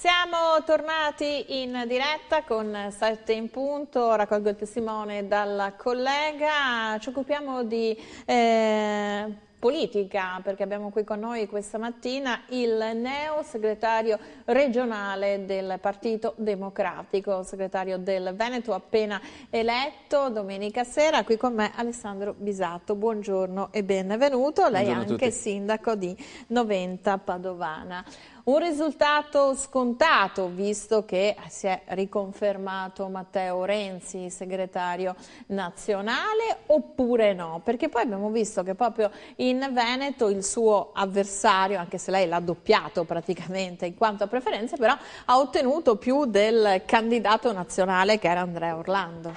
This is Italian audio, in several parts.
Siamo tornati in diretta con 7 in punto, raccolgo il testimone dalla collega, ci occupiamo di... Eh politica, perché abbiamo qui con noi questa mattina il neo segretario regionale del Partito Democratico, segretario del Veneto appena eletto domenica sera, qui con me Alessandro Bisatto, buongiorno e benvenuto, lei è anche sindaco di Noventa Padovana. Un risultato scontato, visto che si è riconfermato Matteo Renzi, segretario nazionale, oppure no? Perché poi abbiamo visto che proprio in Veneto il suo avversario, anche se lei l'ha doppiato praticamente in quanto a preferenze, però ha ottenuto più del candidato nazionale che era Andrea Orlando.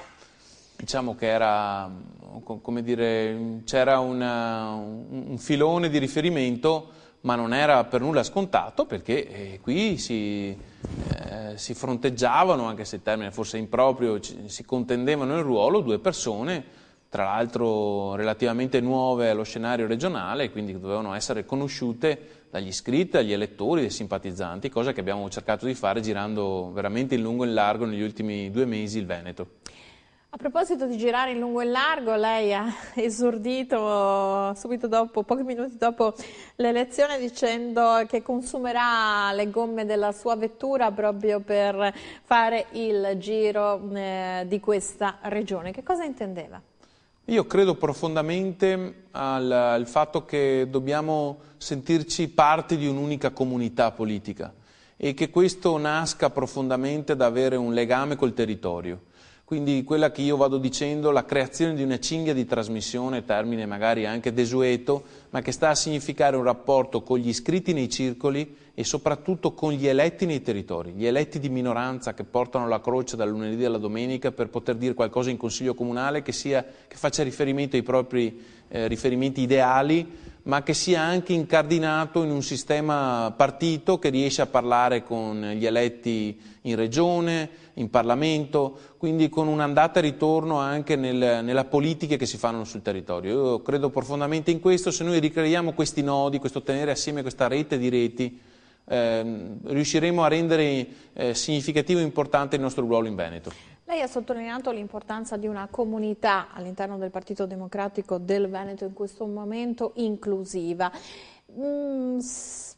Diciamo che era, c'era un filone di riferimento ma non era per nulla scontato perché eh, qui si, eh, si, fronteggiavano, anche se il termine fosse improprio, ci, si contendevano il ruolo due persone, tra l'altro relativamente nuove allo scenario regionale, quindi dovevano essere conosciute dagli iscritti, dagli elettori, dai simpatizzanti, cosa che abbiamo cercato di fare girando veramente in lungo e in largo negli ultimi due mesi il Veneto. A proposito di girare in lungo e largo, lei ha esordito subito dopo, pochi minuti dopo l'elezione dicendo che consumerà le gomme della sua vettura proprio per fare il giro eh, di questa regione. Che cosa intendeva? Io credo profondamente al, al fatto che dobbiamo sentirci parte di un'unica comunità politica e che questo nasca profondamente da avere un legame col territorio quindi quella che io vado dicendo, la creazione di una cinghia di trasmissione, termine magari anche desueto, ma che sta a significare un rapporto con gli iscritti nei circoli e soprattutto con gli eletti nei territori, gli eletti di minoranza che portano la croce dal lunedì alla domenica per poter dire qualcosa in Consiglio Comunale che, sia, che faccia riferimento ai propri eh, riferimenti ideali, ma che sia anche incardinato in un sistema partito che riesce a parlare con gli eletti in regione, in Parlamento, quindi con un'andata e ritorno anche nel, nella politica che si fanno sul territorio. Io credo profondamente in questo, se noi ricreiamo questi nodi, questo tenere assieme questa rete di reti, eh, riusciremo a rendere eh, significativo e importante il nostro ruolo in Veneto. Lei ha sottolineato l'importanza di una comunità all'interno del Partito Democratico del Veneto in questo momento inclusiva. Mm,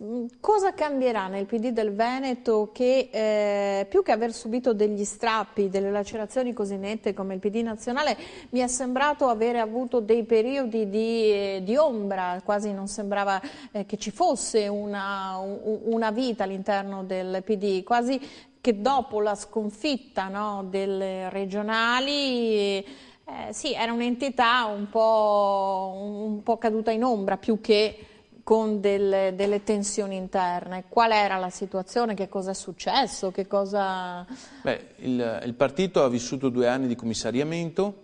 mm, cosa cambierà nel PD del Veneto che eh, più che aver subito degli strappi, delle lacerazioni così nette come il PD nazionale, mi è sembrato avere avuto dei periodi di, eh, di ombra, quasi non sembrava eh, che ci fosse una, una vita all'interno del PD, quasi che dopo la sconfitta no, delle regionali... Eh, sì, era un'entità un, un po', caduta in ombra più che con delle, delle, tensioni interne. Qual era la situazione? Che cosa è successo? Cosa... Beh, il, il, partito ha vissuto due anni di commissariamento,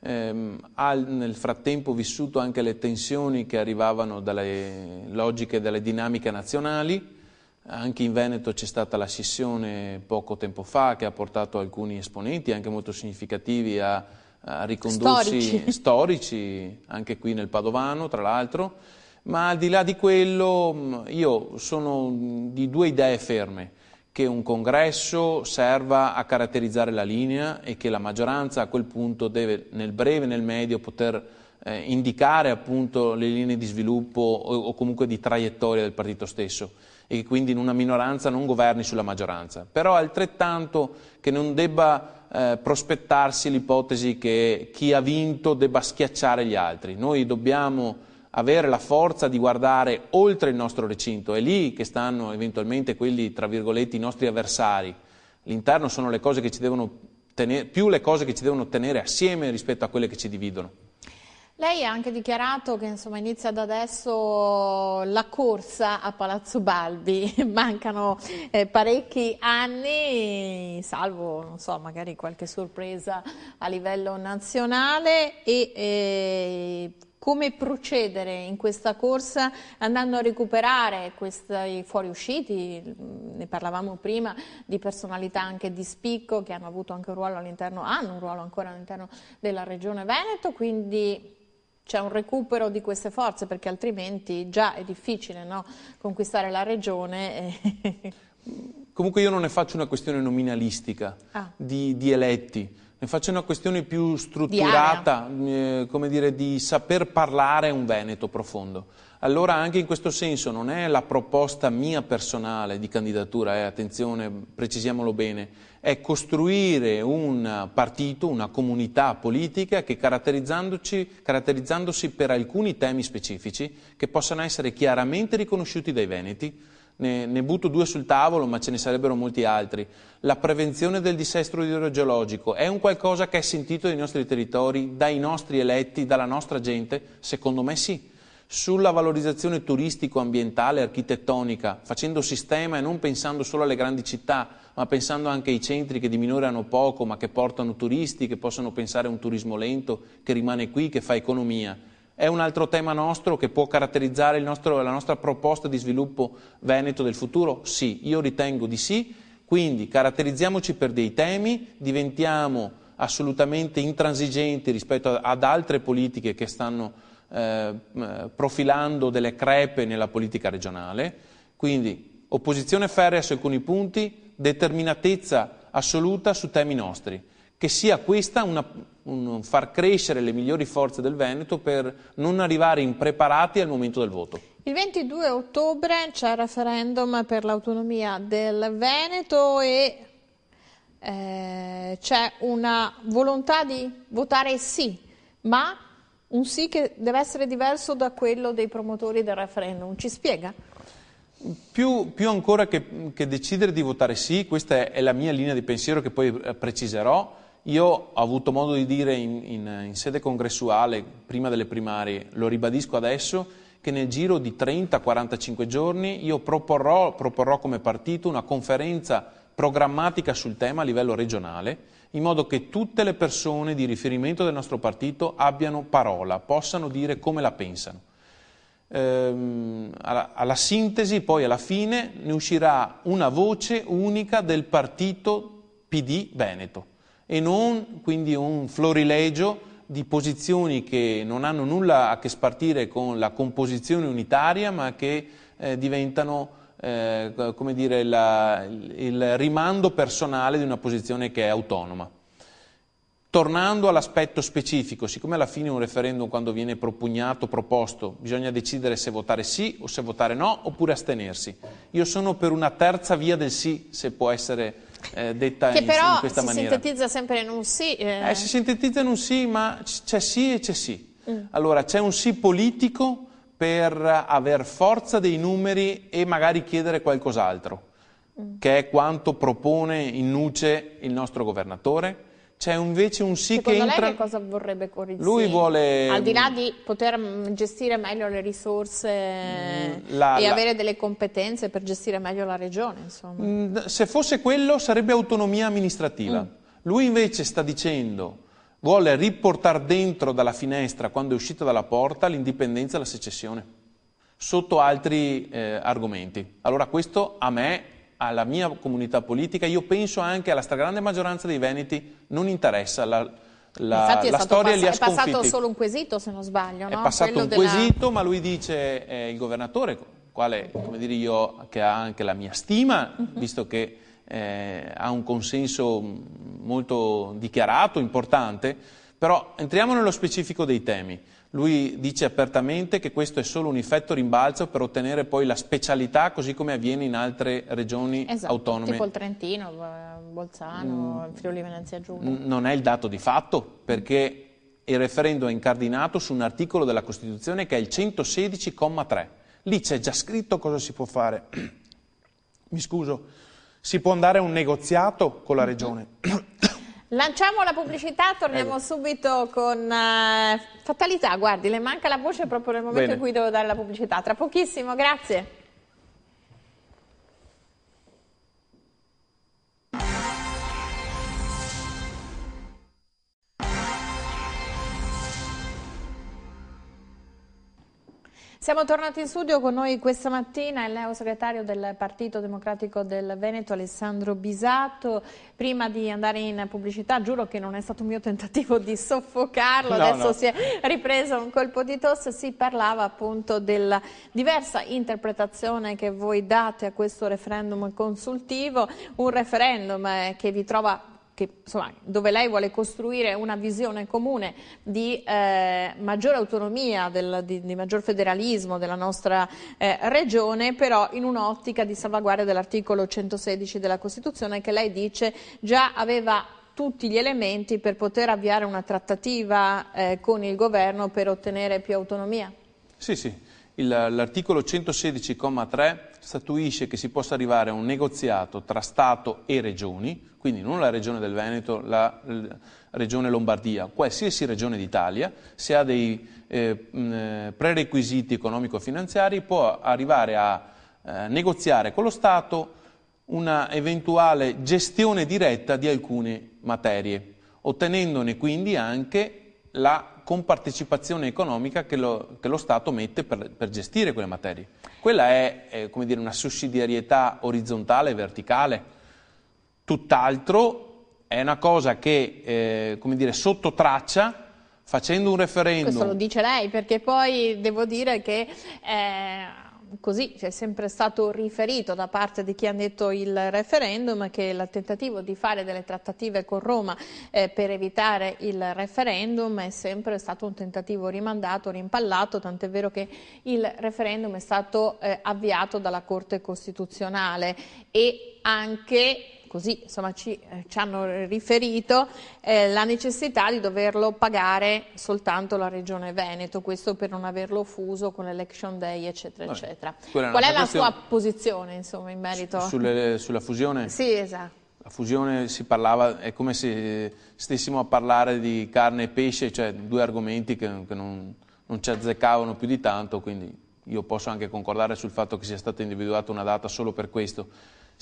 ehm, ha nel frattempo vissuto anche le tensioni che arrivavano dalle logiche, dalle dinamiche nazionali. Anche in Veneto c'è stata la scissione poco tempo fa che ha portato alcuni esponenti, anche molto significativi, a, a ricondursi storici. storici, anche qui nel Padovano, tra l'altro. Ma al di là di quello, io sono di due idee ferme, che un congresso serva a caratterizzare la linea e che la maggioranza a quel punto deve nel breve e nel medio poter eh, indicare appunto le linee di sviluppo o, o comunque di traiettoria del partito stesso e che quindi in una minoranza non governi sulla maggioranza. Però altrettanto che non debba eh, prospettarsi l'ipotesi che chi ha vinto debba schiacciare gli altri. Noi dobbiamo avere la forza di guardare oltre il nostro recinto, è lì che stanno eventualmente quelli, tra virgolette, i nostri avversari. L'interno sono le cose che ci devono tenere, più le cose che ci devono tenere assieme rispetto a quelle che ci dividono. Lei ha anche dichiarato che insomma, inizia da adesso la corsa a Palazzo Balbi, mancano eh, parecchi anni, salvo so, magari qualche sorpresa a livello nazionale e eh, come procedere in questa corsa andando a recuperare questi fuoriusciti, ne parlavamo prima, di personalità anche di spicco che hanno avuto anche un ruolo all'interno, hanno un ruolo ancora all'interno della regione Veneto, quindi c'è un recupero di queste forze perché altrimenti già è difficile no? conquistare la regione. Eh. Comunque io non ne faccio una questione nominalistica ah. di, di eletti, ne faccio una questione più strutturata, eh, come dire, di saper parlare un Veneto profondo. Allora anche in questo senso non è la proposta mia personale di candidatura, eh, attenzione, precisiamolo bene, è costruire un partito, una comunità politica che caratterizzandosi per alcuni temi specifici, che possano essere chiaramente riconosciuti dai Veneti, ne, ne, butto due sul tavolo, ma ce ne sarebbero molti altri. La prevenzione del dissesto idrogeologico è un qualcosa che è sentito dai nostri territori, dai nostri eletti, dalla nostra gente? Secondo me sì. Sulla valorizzazione turistico, ambientale, architettonica, facendo sistema e non pensando solo alle grandi città, ma pensando anche ai centri che di minore hanno poco, ma che portano turisti, che possono pensare a un turismo lento, che rimane qui, che fa economia è un altro tema nostro che può caratterizzare nostro, la nostra proposta di sviluppo veneto del futuro? Sì, io ritengo di sì, quindi caratterizziamoci per dei temi, diventiamo assolutamente intransigenti rispetto ad altre politiche che stanno eh, profilando delle crepe nella politica regionale, quindi opposizione ferrea su alcuni punti, determinatezza assoluta su temi nostri, che sia questa una un far crescere le migliori forze del Veneto per non arrivare impreparati al momento del voto. Il 22 ottobre c'è il referendum per l'autonomia del Veneto e eh, c'è una volontà di votare sì, ma un sì che deve essere diverso da quello dei promotori del referendum. Ci spiega? Più, più, ancora che, che decidere di votare sì, questa è, è la mia linea di pensiero che poi eh, preciserò, io ho avuto modo di dire in, in, in sede congressuale, prima delle primarie, lo ribadisco adesso, che nel giro di 30-45 giorni io proporrò, proporrò come partito una conferenza programmatica sul tema a livello regionale, in modo che tutte le persone di riferimento del nostro partito abbiano parola, possano dire come la pensano. Ehm, alla, alla, sintesi, poi alla fine, ne uscirà una voce unica del partito PD Veneto e non quindi un florilegio di posizioni che non hanno nulla a che spartire con la composizione unitaria ma che eh, diventano eh, dire, la, il rimando personale di una posizione che è autonoma. Tornando all'aspetto specifico, siccome alla fine un referendum quando viene propugnato, proposto, bisogna decidere se votare sì o se votare no oppure astenersi. Io sono per una terza via del sì, se può essere eh, detta in, in, questa maniera. Che però si sintetizza sempre in un sì. Eh. Eh, si sintetizza in un sì, ma c'è sì e c'è sì. Mm. Allora, c'è un sì politico per aver forza dei numeri e magari chiedere qualcos'altro, mm. che è quanto propone in nuce il nostro governatore, c'è invece un sì Secondo che entra... Secondo lei che cosa vorrebbe correggere? Lui vuole... Al di là di poter mm, gestire meglio le risorse mm, la, e la... avere delle competenze per gestire meglio la regione, insomma. Mm, se fosse quello sarebbe autonomia amministrativa. Mm. Lui invece sta dicendo vuole riportare dentro dalla finestra, quando è uscita dalla porta, l'indipendenza e la secessione, sotto altri eh, argomenti. Allora questo a me alla mia comunità politica, io penso anche alla stragrande maggioranza dei Veneti, non interessa la, la, è la storia pass- li ha sconfitti. È passato solo un quesito, se non sbaglio. No? È passato Quello un della... quesito, ma lui dice, eh, il governatore, quale, come dire io, che ha anche la mia stima, uh-huh. visto che eh, ha un consenso molto dichiarato, importante, però entriamo nello specifico dei temi. Lui dice apertamente che questo è solo un effetto rimbalzo per ottenere poi la specialità, così come avviene in altre regioni esatto, autonome. Tipo il Trentino, eh, Bolzano, mm, Friuli Venezia Giulia. Non è il dato di fatto, perché il referendum è incardinato su un articolo della Costituzione che è il 116,3. Lì c'è già scritto cosa si può fare. Mi scuso, si può andare a un negoziato con la regione. Lanciamo la pubblicità, torniamo eh. subito con uh, fatalità, guardi, le manca la voce proprio nel momento Bene. in cui devo dare la pubblicità. Tra pochissimo, grazie. Siamo tornati in studio con noi questa mattina il neo segretario del Partito Democratico del Veneto Alessandro Bisato. Prima di andare in pubblicità giuro che non è stato un mio tentativo di soffocarlo, no, adesso no. si è ripreso un colpo di tosse, si parlava appunto della diversa interpretazione che voi date a questo referendum consultivo, un referendum eh, che vi trova che, insomma, dove lei vuole costruire una visione comune di eh, maggiore autonomia, del, di, di, maggior federalismo della nostra eh, regione, però in un'ottica di salvaguardia dell'articolo 116 della Costituzione che lei dice già aveva tutti gli elementi per poter avviare una trattativa eh, con il governo per ottenere più autonomia? Sì, sì. l'articolo 116,3 statuisce che si possa arrivare a un negoziato tra Stato e regioni, quindi non la regione del Veneto, la regione Lombardia, qualsiasi regione d'Italia, se ha dei eh, prerequisiti economico-finanziari può arrivare a eh, negoziare con lo Stato una eventuale gestione diretta di alcune materie, ottenendone quindi anche la compartecipazione economica che lo, che lo Stato mette per, per, gestire quelle materie. Quella è, è dire, una sussidiarietà orizzontale e verticale, tutt'altro è una cosa che, eh, come dire, sotto traccia facendo un referendum. Questo lo dice lei, perché poi devo dire che eh, così è sempre stato riferito da parte di chi ha detto il referendum che il tentativo di fare delle trattative con Roma eh, per evitare il referendum è sempre stato un tentativo rimandato, rimpallato, tant'è vero che il referendum è stato eh, avviato dalla Corte Costituzionale e anche così insomma, ci, eh, ci, hanno riferito, eh, la necessità di doverlo pagare soltanto la Regione Veneto, questo per non averlo fuso con l'Election Day, eccetera, Vabbè, eccetera. Qual è la sua posizione insomma, in merito? S sulle, sulla fusione? Sì, esatto. La fusione si parlava, è come se stessimo a parlare di carne e pesce, cioè due argomenti che, che non, non ci azzeccavano più di tanto, quindi io posso anche concordare sul fatto che sia stata individuata una data solo per questo,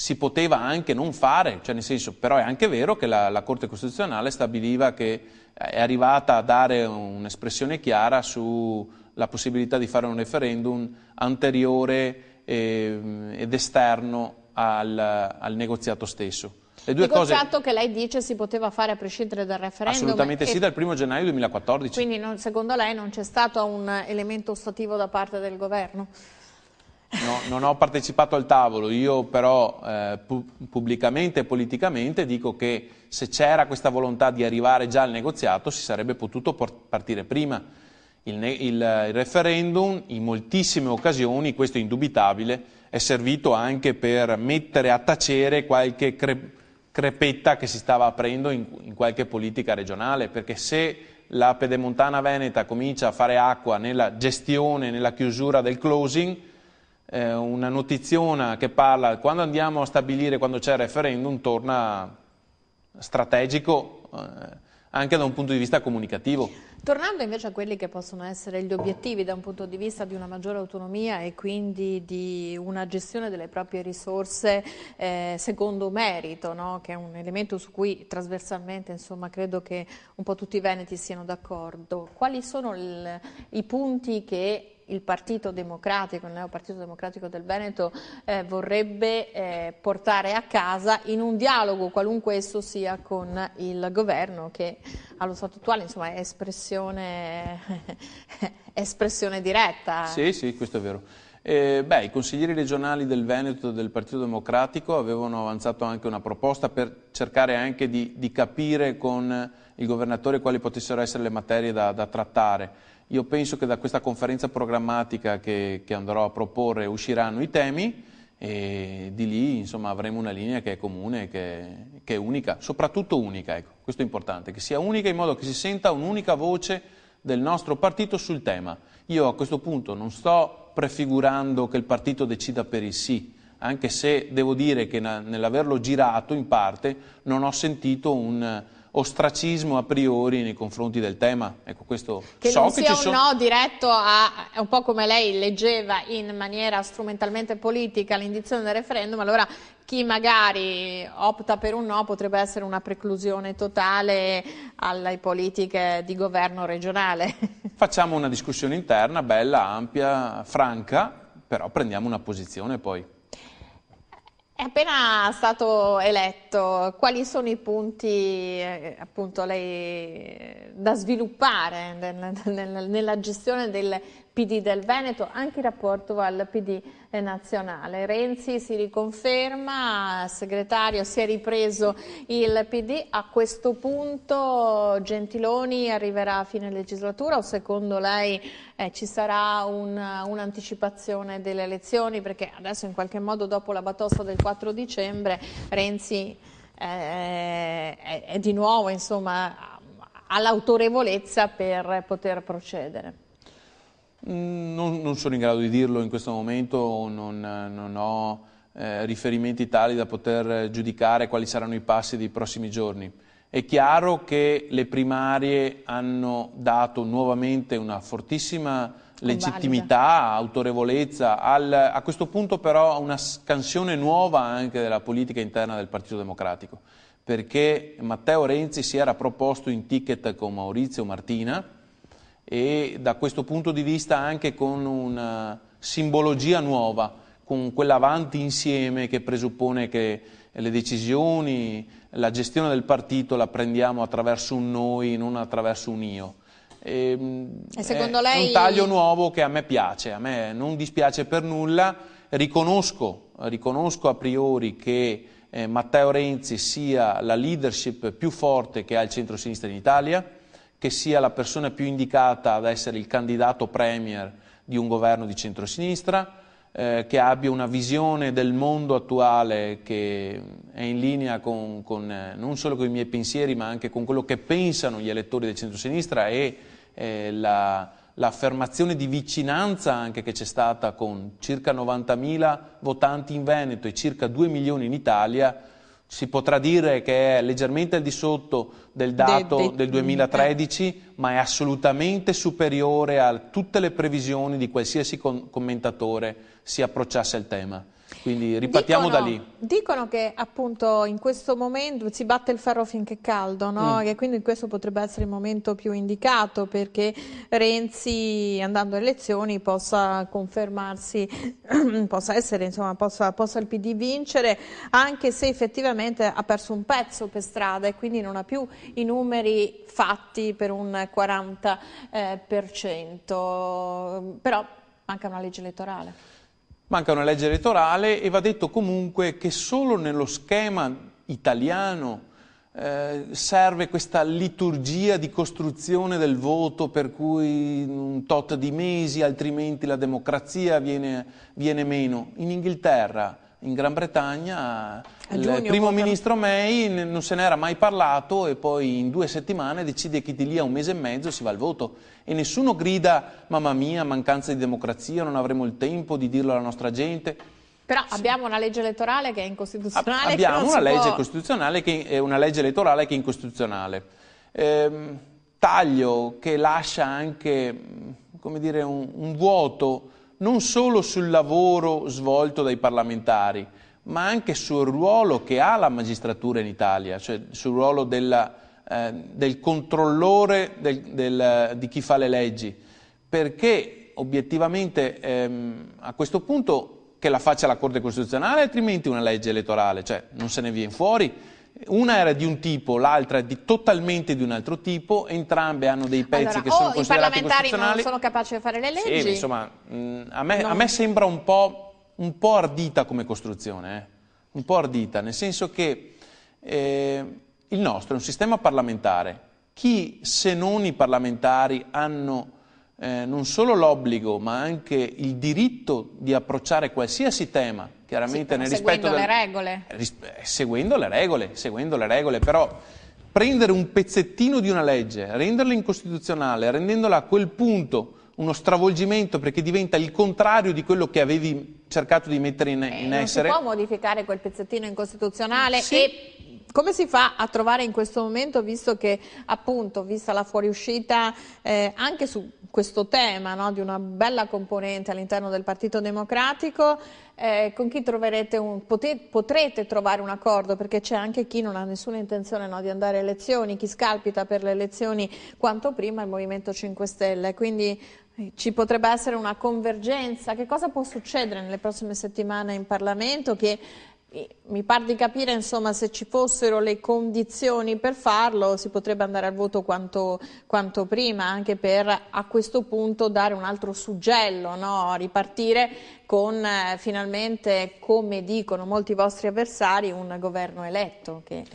si poteva anche non fare, cioè nel senso, però è anche vero che la, la Corte Costituzionale stabiliva che è arrivata a dare un'espressione chiara sulla possibilità di fare un referendum anteriore eh, ed esterno al, al negoziato stesso. Le due negoziato cose... che lei dice si poteva fare a prescindere dal referendum? Assolutamente sì, dal 1 gennaio 2014. Quindi non, secondo lei non c'è stato un elemento ostativo da parte del governo? no, non ho partecipato al tavolo, io però eh, pu pubblicamente e politicamente dico che se c'era questa volontà di arrivare già al negoziato si sarebbe potuto partire prima. Il, il, il referendum in moltissime occasioni, questo è indubitabile, è servito anche per mettere a tacere qualche cre crepetta che si stava aprendo in, in qualche politica regionale, perché se la pedemontana veneta comincia a fare acqua nella gestione, nella chiusura del closing, eh, una notiziona che parla quando andiamo a stabilire quando c'è il referendum torna strategico eh, anche da un punto di vista comunicativo. Tornando invece a quelli che possono essere gli obiettivi da un punto di vista di una maggiore autonomia e quindi di una gestione delle proprie risorse eh, secondo merito, no? che è un elemento su cui trasversalmente insomma, credo che un po' tutti i Veneti siano d'accordo, quali sono il, i punti che il Partito Democratico, il Neo Partito Democratico del Veneto eh, vorrebbe eh, portare a casa in un dialogo qualunque esso sia con il governo che allo stato attuale insomma, è espressione, espressione diretta. Sì, sì, questo è vero. Eh, beh, I consiglieri regionali del Veneto e del Partito Democratico avevano avanzato anche una proposta per cercare anche di, di capire con il governatore quali potessero essere le materie da, da trattare. Io penso che da questa conferenza programmatica che, che andrò a proporre usciranno i temi e di lì insomma, avremo una linea che è comune, che, che è unica, soprattutto unica, ecco. questo è importante, che sia unica in modo che si senta un'unica voce del nostro partito sul tema. Io a questo punto non sto prefigurando che il partito decida per il sì, anche se devo dire che nell'averlo girato in parte non ho sentito un ostracismo a priori nei confronti del tema. Ecco, questo che so non che sia un sono... no diretto a, un po' come lei leggeva in maniera strumentalmente politica l'indizione del referendum, allora chi magari opta per un no potrebbe essere una preclusione totale alle politiche di governo regionale. Facciamo una discussione interna, bella, ampia, franca, però prendiamo una posizione poi. È appena stato eletto, quali sono i punti eh, appunto, lei, da sviluppare nel, nel, nella gestione del PD del Veneto, anche in rapporto al PD nazionale. Renzi si riconferma, segretario si è ripreso il PD, a questo punto Gentiloni arriverà a fine legislatura o secondo lei eh, ci sarà un'anticipazione un delle elezioni? Perché adesso in qualche modo dopo la batosta del 4 dicembre Renzi eh, è, è, di nuovo insomma, ha per poter procedere. Mm, non, non, sono in grado di dirlo in questo momento, non, non ho eh, riferimenti tali da poter giudicare quali saranno i passi dei prossimi giorni. È chiaro che le primarie hanno dato nuovamente una fortissima legittimità, autorevolezza, al, a questo punto però una scansione nuova anche della politica interna del Partito Democratico, perché Matteo Renzi si era proposto in ticket con Maurizio Martina, e da questo punto di vista anche con una eh, simbologia nuova, con quell'avanti insieme che presuppone che le decisioni, la gestione del partito la prendiamo attraverso un noi, non attraverso un io. E, ehm, e secondo lei... un taglio nuovo che a me piace, a me non dispiace per nulla, riconosco, riconosco a priori che eh, Matteo Renzi sia la leadership più forte che ha il centro-sinistra in Italia, che sia la persona più indicata ad essere il candidato premier di un governo di centrosinistra, eh, che abbia una visione del mondo attuale che è in linea con, con, eh, non solo con i miei pensieri, ma anche con quello che pensano gli elettori del centrosinistra e eh, la, l'affermazione di vicinanza anche che c'è stata con circa 90.000 votanti in Veneto e circa 2 milioni in Italia, si potrà dire che è leggermente al di sotto del dato de, de, del 2013, eh. ma è assolutamente superiore a tutte le previsioni di qualsiasi commentatore si approcciasse al tema. Quindi ripartiamo dicono, da lì. Dicono che appunto in questo momento si batte il ferro finché è caldo, no? mm. che quindi questo potrebbe essere il momento più indicato perché Renzi andando alle elezioni possa confermarsi, possa essere, insomma, possa, possa il PD vincere, anche se effettivamente ha perso un pezzo per strada e quindi non ha più i numeri fatti per un 40%. Eh, per però manca una legge elettorale. Manca una legge elettorale e va detto comunque che solo nello schema italiano eh, serve questa liturgia di costruzione del voto per cui un tot di mesi altrimenti la democrazia viene, viene meno. In Inghilterra in Gran Bretagna il primo poter... ministro May non se n'era mai parlato e poi in due settimane decide che di lì a un mese e mezzo si va al voto e nessuno grida mamma mia mancanza di democrazia, non avremo il tempo di dirlo alla nostra gente. Però abbiamo una legge elettorale che è incostituzionale. Abbiamo una legge, può... costituzionale che è eh, una legge elettorale che è incostituzionale. Ehm, taglio che lascia anche dire, un, un vuoto non solo sul lavoro svolto dai parlamentari, ma anche sul ruolo che ha la magistratura in Italia, cioè sul ruolo della, eh, del controllore del, del, di chi fa le leggi, perché obiettivamente ehm, a questo punto che la faccia la Corte Costituzionale, altrimenti una legge elettorale, cioè non se ne viene fuori una era di un tipo, l'altra di totalmente di un altro tipo, entrambe hanno dei pezzi allora, che sono oh, considerati costituzionali. i parlamentari non sono capaci di fare le leggi? Sì, insomma, mh, mm, a, me, a, me, sembra un po', un po ardita come costruzione, eh? un po' ardita, nel senso che eh, il nostro è un sistema parlamentare. Chi, se non i parlamentari, hanno eh, non solo l'obbligo ma anche il diritto di approcciare qualsiasi tema, chiaramente sì, nel rispetto... Seguendo del, le regole. Eh, ris, eh, seguendo le regole, seguendo le regole, però prendere un pezzettino di una legge, renderla incostituzionale, rendendola a quel punto uno stravolgimento perché diventa il contrario di quello che avevi cercato di mettere in, eh, in essere. si può modificare quel pezzettino incostituzionale sì. Come si fa a trovare in questo momento, visto che appunto, vista la fuoriuscita eh, anche su questo tema no, di una bella componente all'interno del Partito Democratico, eh, con chi un, potrete trovare un accordo? Perché c'è anche chi non ha nessuna intenzione no, di andare alle elezioni, chi scalpita per le elezioni quanto prima il Movimento 5 Stelle. Quindi ci potrebbe essere una convergenza? Che cosa può succedere nelle prossime settimane in Parlamento? Che mi pare di capire insomma, se ci fossero le condizioni per farlo si potrebbe andare al voto quanto, quanto prima anche per a questo punto dare un altro suggello, no? ripartire con eh, finalmente come dicono molti vostri avversari un governo eletto. Che...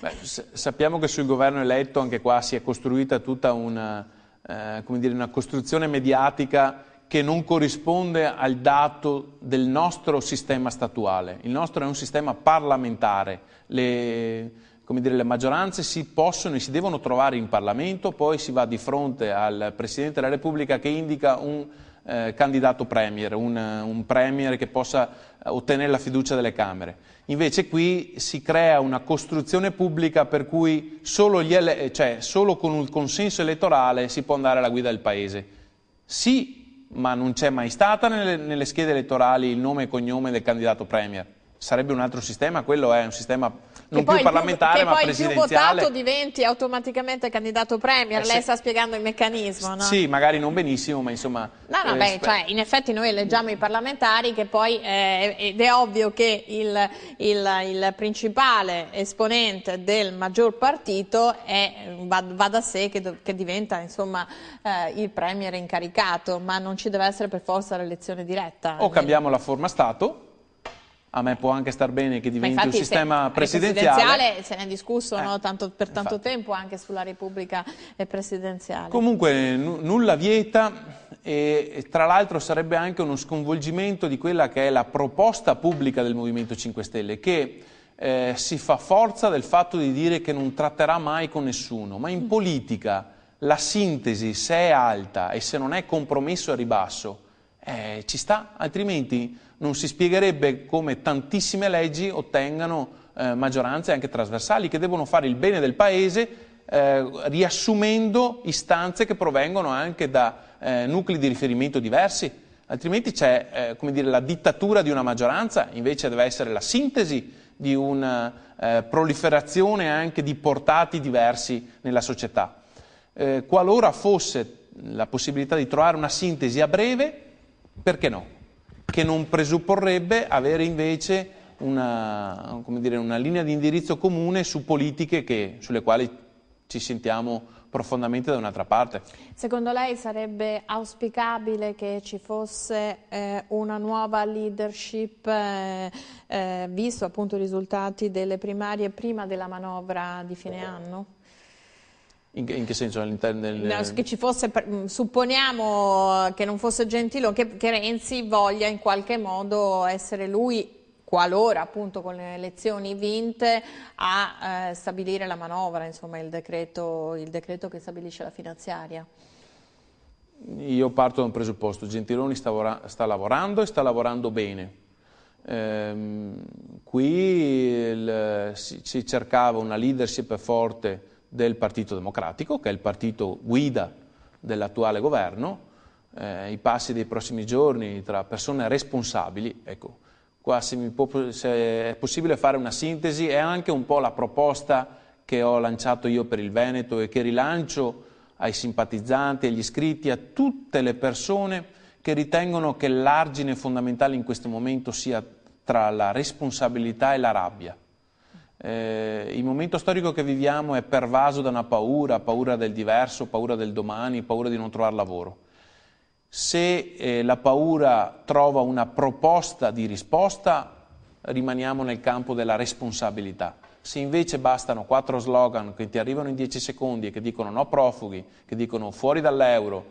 Beh, sappiamo che sul governo eletto anche qua si è costruita tutta una eh, come dire, una costruzione mediatica che non corrisponde al dato del nostro sistema statuale. Il nostro è un sistema parlamentare. Le, dire, le maggioranze si possono e si devono trovare in Parlamento, poi si va di fronte al Presidente della Repubblica che indica un eh, candidato premier, un, un premier che possa eh, ottenere la fiducia delle Camere. Invece qui si crea una costruzione pubblica per cui solo, ele- eh, cioè, solo con il consenso elettorale si può andare alla guida del Paese. Sì, ma non c'è mai stata nelle, nelle schede elettorali il nome e cognome del candidato premier sarebbe un altro sistema, quello è un sistema non più parlamentare più, ma poi presidenziale. Che poi più votato diventi automaticamente candidato premier, eh, lei se... sta spiegando il meccanismo, no? Sì, magari non benissimo, ma insomma... No, no, eh, beh, cioè, in effetti noi eleggiamo i parlamentari che poi, eh, ed è ovvio che il, il, il, principale esponente del maggior partito è, va, va, da sé che, do, che diventa insomma eh, il premier incaricato, ma non ci deve essere per forza l'elezione diretta. O quindi. cambiamo la forma Stato a me può anche star bene che diventi infatti, un sistema se, presidenziale. presidenziale. Se ne è discusso eh, no? tanto, per tanto infatti. tempo anche sulla Repubblica presidenziale. Comunque nulla vieta e tra l'altro sarebbe anche uno sconvolgimento di quella che è la proposta pubblica del Movimento 5 Stelle che eh, si fa forza del fatto di dire che non tratterà mai con nessuno, ma in mm. politica la sintesi se è alta e se non è compromesso a ribasso eh, ci sta, altrimenti non si spiegherebbe come tantissime leggi ottengano eh, maggioranze anche trasversali che devono fare il bene del Paese eh, riassumendo istanze che provengono anche da eh, nuclei di riferimento diversi, altrimenti c'è eh, dire, la dittatura di una maggioranza, invece deve essere la sintesi di una eh, proliferazione anche di portati diversi nella società. Eh, qualora fosse la possibilità di trovare una sintesi a breve, perché no? che non presupporrebbe avere invece una, dire, una linea di indirizzo comune su politiche che, sulle quali ci sentiamo profondamente da un'altra parte. Secondo lei sarebbe auspicabile che ci fosse eh, una nuova leadership, eh, eh visto appunto i risultati delle primarie prima della manovra di fine ecco. anno? In che, in che senso all'interno del... No, che ci fosse, mm, supponiamo eh, che non fosse Gentiloni, che, che Renzi voglia in qualche modo essere lui qualora appunto con le elezioni vinte a eh, stabilire la manovra, insomma il decreto, il decreto, che stabilisce la finanziaria? Io parto da un presupposto, Gentiloni sta, sta lavorando e sta lavorando bene. Ehm, qui il, si, si cercava una leadership forte del Partito Democratico, che è il partito guida dell'attuale governo, eh, i passi dei prossimi giorni tra persone responsabili, ecco, qua se, può, se è possibile fare una sintesi, è anche un po' la proposta che ho lanciato io per il Veneto e che rilancio ai simpatizzanti, agli iscritti, a tutte le persone che ritengono che l'argine fondamentale in questo momento sia tra la responsabilità e la rabbia. Eh, il momento storico che viviamo è pervaso da una paura, paura del diverso, paura del domani, paura di non trovare lavoro. Se eh, la paura trova una proposta di risposta, rimaniamo nel campo della responsabilità. Se invece bastano quattro slogan che ti arrivano in dieci secondi e che dicono no profughi, che dicono fuori dall'euro,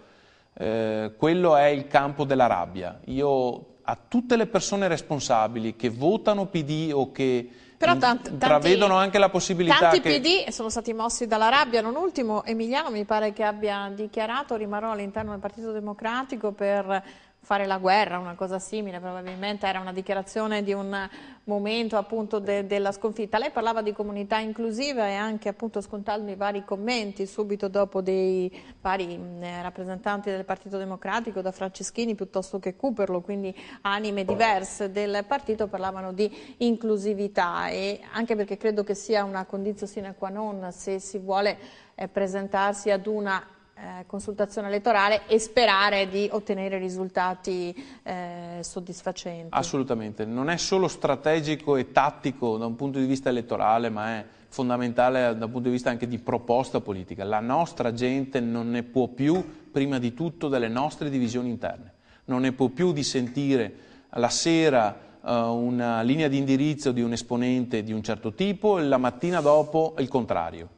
eh, quello è il campo della rabbia. Io a tutte le persone responsabili che votano PD o che però mm. tant- intravedono anche la possibilità tanti che... PD sono stati mossi dalla rabbia, non ultimo Emiliano mi pare che abbia dichiarato rimarrò all'interno del Partito Democratico per fare la guerra, una cosa simile, probabilmente era una dichiarazione di un momento appunto de, della sconfitta. Lei parlava di comunità inclusiva e anche appunto scontando i vari commenti subito dopo dei vari mh, mm, rappresentanti del Partito Democratico, da Franceschini piuttosto che Cooperlo, quindi anime diverse del partito parlavano di inclusività e anche perché credo che sia una condizione sine qua non se si vuole eh, presentarsi ad una eh, consultazione elettorale e sperare di ottenere risultati eh, soddisfacenti. Assolutamente, non è solo strategico e tattico da un punto di vista elettorale, ma è fondamentale da un punto di vista anche di proposta politica. La nostra gente non ne può più, prima di tutto, delle nostre divisioni interne. Non ne può più di sentire la sera eh, una linea di indirizzo di un esponente di un certo tipo e la mattina dopo il contrario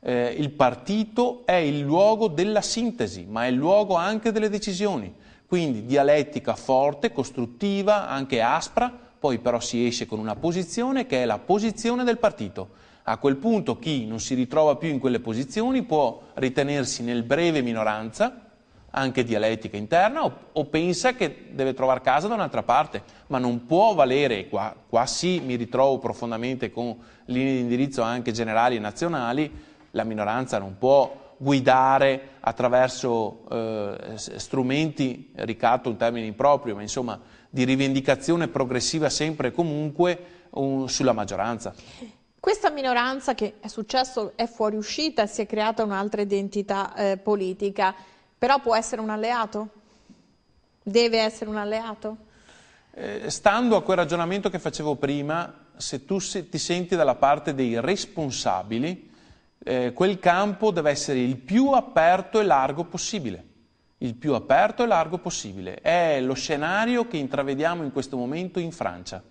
eh, il partito è il luogo della sintesi, ma è il luogo anche delle decisioni. Quindi dialettica forte, costruttiva, anche aspra, poi però si esce con una posizione che è la posizione del partito. A quel punto chi non si ritrova più in quelle posizioni può ritenersi nel breve minoranza, anche dialettica interna, o, o pensa che deve trovare casa da un'altra parte, ma non può valere, qua, qua sì mi ritrovo profondamente con linee di indirizzo anche generali e nazionali, la minoranza non può guidare attraverso eh, strumenti, ricatto un termine improprio, ma insomma di rivendicazione progressiva sempre e comunque un, sulla maggioranza. Questa minoranza che è successo è fuoriuscita, si è creata un'altra identità eh, politica, però può essere un alleato? Deve essere un alleato? Eh, stando a quel ragionamento che facevo prima, se tu se, ti senti dalla parte dei responsabili, eh, quel campo deve essere il più aperto e largo possibile. Il più aperto e largo possibile. È lo scenario che intravediamo in questo momento in Francia.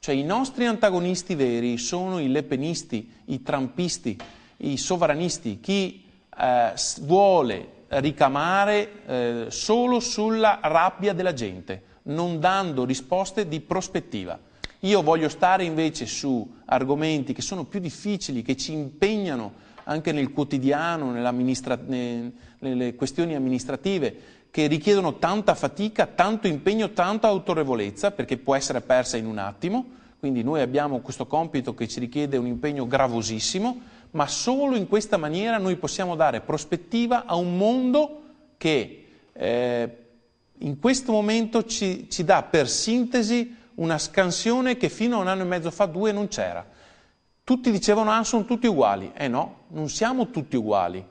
Cioè i nostri antagonisti veri sono i lepenisti, i trampisti, i sovranisti, chi eh, vuole ricamare eh, solo sulla rabbia della gente, non dando risposte di prospettiva. Io voglio stare invece su argomenti che sono più difficili, che ci impegnano anche nel quotidiano, nelle, questioni amministrative, che richiedono tanta fatica, tanto impegno, tanta autorevolezza, perché può essere persa in un attimo. Quindi noi abbiamo questo compito che ci richiede un impegno gravosissimo, ma solo in questa maniera noi possiamo dare prospettiva a un mondo che eh, in questo momento ci, ci dà per sintesi una scansione che fino a un anno e mezzo fa, due, non c'era. Tutti dicevano, ah, sono tutti uguali. Eh no, non siamo tutti uguali.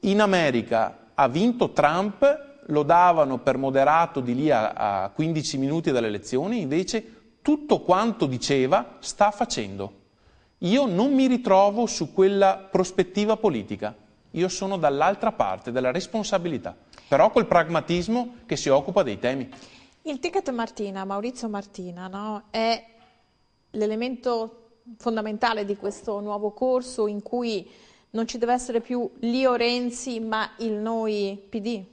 In America ha vinto Trump, lo davano per moderato di lì a, a 15 minuti dalle elezioni, invece tutto quanto diceva sta facendo. Io non mi ritrovo su quella prospettiva politica, io sono dall'altra parte, della responsabilità, però col pragmatismo che si occupa dei temi. Il ticket Martina, Maurizio Martina, no? è l'elemento fondamentale di questo nuovo corso in cui non ci deve essere più l'io Renzi ma il noi PD?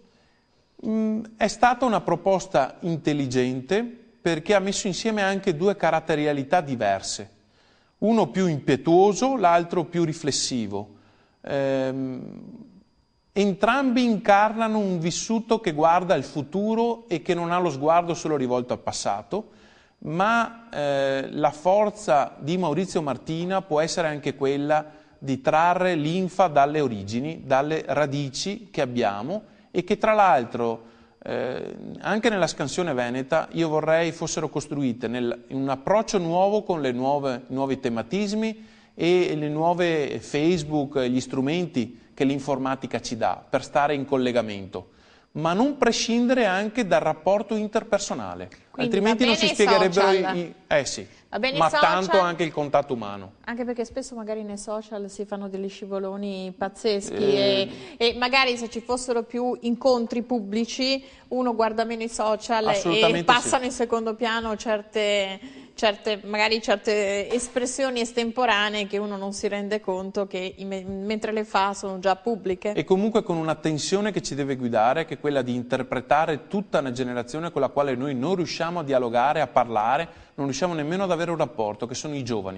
Mm, è stata una proposta intelligente perché ha messo insieme anche due caratterialità diverse, uno più impetuoso, l'altro più riflessivo. Ehm, entrambi incarnano un vissuto che guarda al futuro e che non ha lo sguardo solo rivolto al passato ma eh, la forza di Maurizio Martina può essere anche quella di trarre l'infa dalle origini, dalle radici che abbiamo e che tra l'altro eh, anche nella scansione veneta io vorrei fossero costruite nel, in un approccio nuovo con i nuovi tematismi e le nuove Facebook, gli strumenti che l'informatica ci dà per stare in collegamento ma non prescindere anche dal rapporto interpersonale. Quindi Altrimenti non si spiegherebbero i, i... Eh sì, ma tanto anche il contatto umano. Anche perché spesso magari nei social si fanno degli scivoloni pazzeschi eh. e, e, magari se ci fossero più incontri pubblici uno guarda meno i social e passano sì. in secondo piano certe certe, magari certe espressioni estemporanee che uno non si rende conto che mentre le fa sono già pubbliche. E comunque con una tensione che ci deve guidare, che è quella di interpretare tutta una generazione con la quale noi non riusciamo a dialogare, a parlare, non riusciamo nemmeno ad avere un rapporto, che sono i giovani.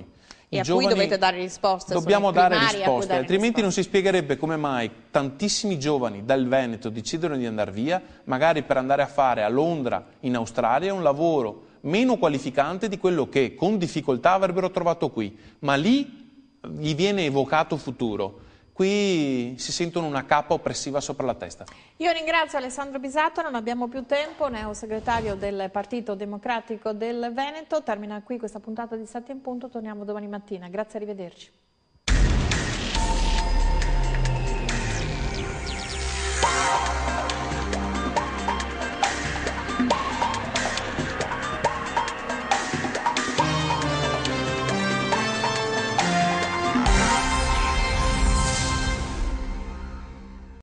I e a cui dovete dare risposte. Dobbiamo dare risposte, dare altrimenti risposte. non si spiegherebbe come mai tantissimi giovani dal Veneto decidono di andare via, magari per andare a fare a Londra, in Australia, un lavoro meno qualificante di quello che con difficoltà avrebbero trovato qui, ma lì gli viene evocato futuro. Qui si sentono una cappa oppressiva sopra la testa. Io ringrazio Alessandro Bisato, non abbiamo più tempo, neo segretario del Partito Democratico del Veneto. Termina qui questa puntata di Sette in Punto, torniamo domani mattina. Grazie, arrivederci.